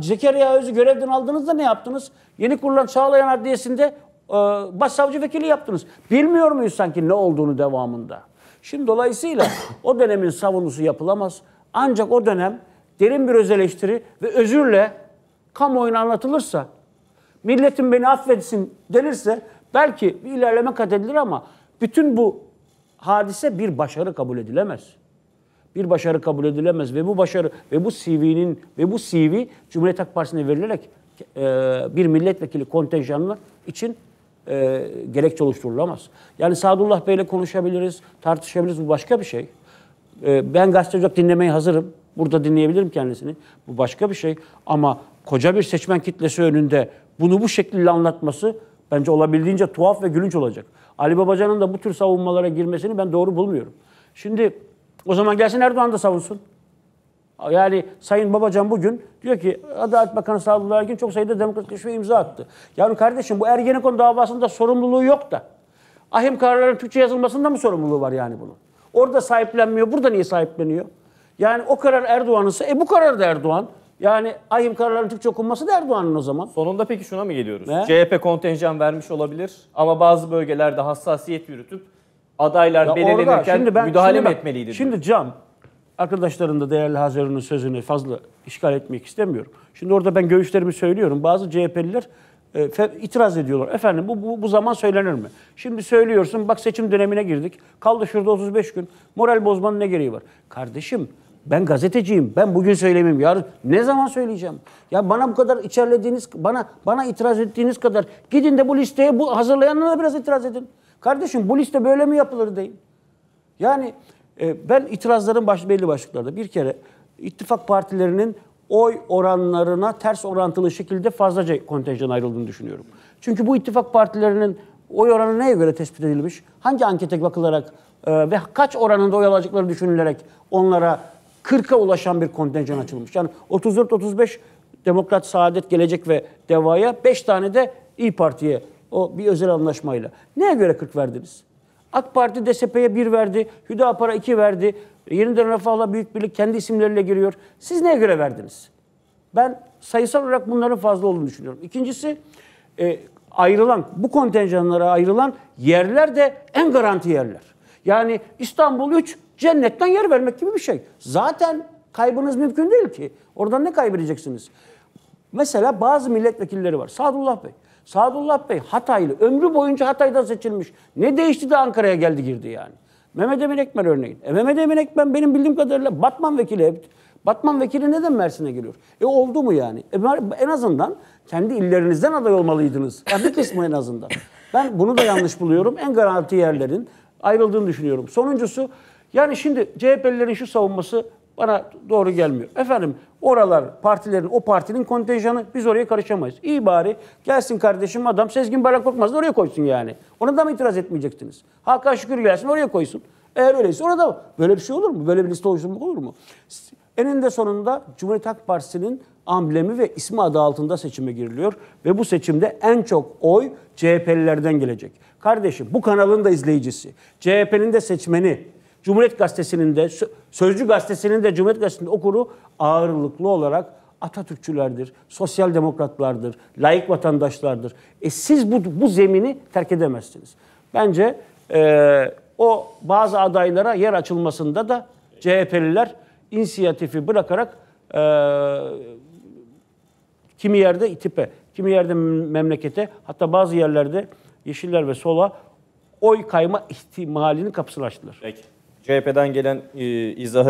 Zekeriya Öz'ü görevden aldığınızda ne yaptınız? Yeni kurulan Çağlayan Adliyesi'nde e, başsavcı vekili yaptınız. Bilmiyor muyuz sanki ne olduğunu devamında? Şimdi dolayısıyla o dönemin savunusu yapılamaz. Ancak o dönem derin bir öz eleştiri ve özürle kamuoyuna anlatılırsa, milletin beni affetsin denirse belki bir ilerleme kat edilir ama bütün bu hadise bir başarı kabul edilemez bir başarı kabul edilemez ve bu başarı ve bu CV'nin ve bu CV Cumhuriyet Halk Partisi'ne verilerek e, bir milletvekili kontenjanına için e, gerekçe oluşturulamaz. Yani Sadullah Bey'le konuşabiliriz, tartışabiliriz bu başka bir şey. E, ben gazeteci olarak dinlemeye hazırım. Burada dinleyebilirim kendisini. Bu başka bir şey. Ama koca bir seçmen kitlesi önünde bunu bu şekilde anlatması bence olabildiğince tuhaf ve gülünç olacak. Ali Babacan'ın da bu tür savunmalara girmesini ben doğru bulmuyorum. Şimdi o zaman gelsin Erdoğan da savunsun. Yani Sayın Babacan bugün diyor ki Adalet Bakanı Sadullah Ergin çok sayıda demokrat demokratikleşme imza attı. Yani kardeşim bu Ergenekon davasında sorumluluğu yok da. Ahim kararların Türkçe yazılmasında mı sorumluluğu var yani bunun? Orada sahiplenmiyor. Burada niye sahipleniyor? Yani o karar Erdoğan'ınsa e bu karar da Erdoğan. Yani ahim kararların Türkçe okunması da Erdoğan'ın o zaman. Sonunda peki şuna mı geliyoruz? Ne? CHP kontenjan vermiş olabilir ama bazı bölgelerde hassasiyet yürütüp adaylar ya belirlenirken orada, şimdi ben, müdahale şimdi, mi etmeliydi? Şimdi can arkadaşların da değerli Hazar'ın sözünü fazla işgal etmek istemiyorum. Şimdi orada ben görüşlerimi söylüyorum. Bazı CHP'liler e, itiraz ediyorlar. Efendim bu, bu, bu zaman söylenir mi? Şimdi söylüyorsun bak seçim dönemine girdik. Kaldı şurada 35 gün. Moral bozmanın ne gereği var? Kardeşim ben gazeteciyim. Ben bugün söylemeyeyim. Yarın ne zaman söyleyeceğim? Ya bana bu kadar içerlediğiniz, bana bana itiraz ettiğiniz kadar gidin de bu listeye bu hazırlayanlara biraz itiraz edin. Kardeşim bu liste böyle mi yapılır deyin. Yani e, ben itirazların baş, belli başlıklarda bir kere ittifak partilerinin oy oranlarına ters orantılı şekilde fazlaca kontenjan ayrıldığını düşünüyorum. Çünkü bu ittifak partilerinin oy oranı neye göre tespit edilmiş? Hangi ankete bakılarak e, ve kaç oranında oy alacakları düşünülerek onlara 40'a ulaşan bir kontenjan açılmış. Yani 34-35 Demokrat Saadet Gelecek ve Deva'ya 5 tane de İyi Parti'ye o bir özel anlaşmayla. Neye göre 40 verdiniz? AK Parti DSP'ye 1 verdi, Hüdapar'a 2 verdi, Yeniden Refah'la Büyük Birlik kendi isimleriyle giriyor. Siz neye göre verdiniz? Ben sayısal olarak bunların fazla olduğunu düşünüyorum. İkincisi e, ayrılan, bu kontenjanlara ayrılan yerler de en garanti yerler. Yani İstanbul 3 cennetten yer vermek gibi bir şey. Zaten kaybınız mümkün değil ki. Oradan ne kaybedeceksiniz? Mesela bazı milletvekilleri var. Sadullah Bey. Sadullah Bey Hataylı. Ömrü boyunca Hatay'da seçilmiş. Ne değişti de Ankara'ya geldi girdi yani. Mehmet Emin Ekmen örneğin. E Mehmet Emin Ekmen benim bildiğim kadarıyla Batman vekili hep. Batman vekili neden Mersin'e geliyor? E oldu mu yani? E, en azından kendi illerinizden aday olmalıydınız. Ya bir kısmı en azından. Ben bunu da yanlış buluyorum. En garanti yerlerin ayrıldığını düşünüyorum. Sonuncusu yani şimdi CHP'lilerin şu savunması bana doğru gelmiyor. Efendim oralar partilerin, o partinin kontenjanı biz oraya karışamayız. İyi bari gelsin kardeşim adam Sezgin Baran Korkmaz oraya koysun yani. Ona da mı itiraz etmeyeceksiniz? Hakan Şükür gelsin oraya koysun. Eğer öyleyse orada böyle bir şey olur mu? Böyle bir liste oluşturmak olur mu? Eninde sonunda Cumhuriyet Halk Partisi'nin amblemi ve ismi adı altında seçime giriliyor. Ve bu seçimde en çok oy CHP'lilerden gelecek. Kardeşim bu kanalın da izleyicisi, CHP'nin de seçmeni, Cumhuriyet Gazetesi'nin de Sözcü Gazetesi'nin de Cumhuriyet Gazetesi'nin okuru ağırlıklı olarak Atatürkçülerdir, sosyal demokratlardır, layık vatandaşlardır. E siz bu, bu zemini terk edemezsiniz. Bence e, o bazı adaylara yer açılmasında da CHP'liler inisiyatifi bırakarak e, kimi yerde itipe, kimi yerde memlekete hatta bazı yerlerde yeşiller ve sola oy kayma ihtimalini kapsılaştılar. Peki. CHP'den gelen e, izahı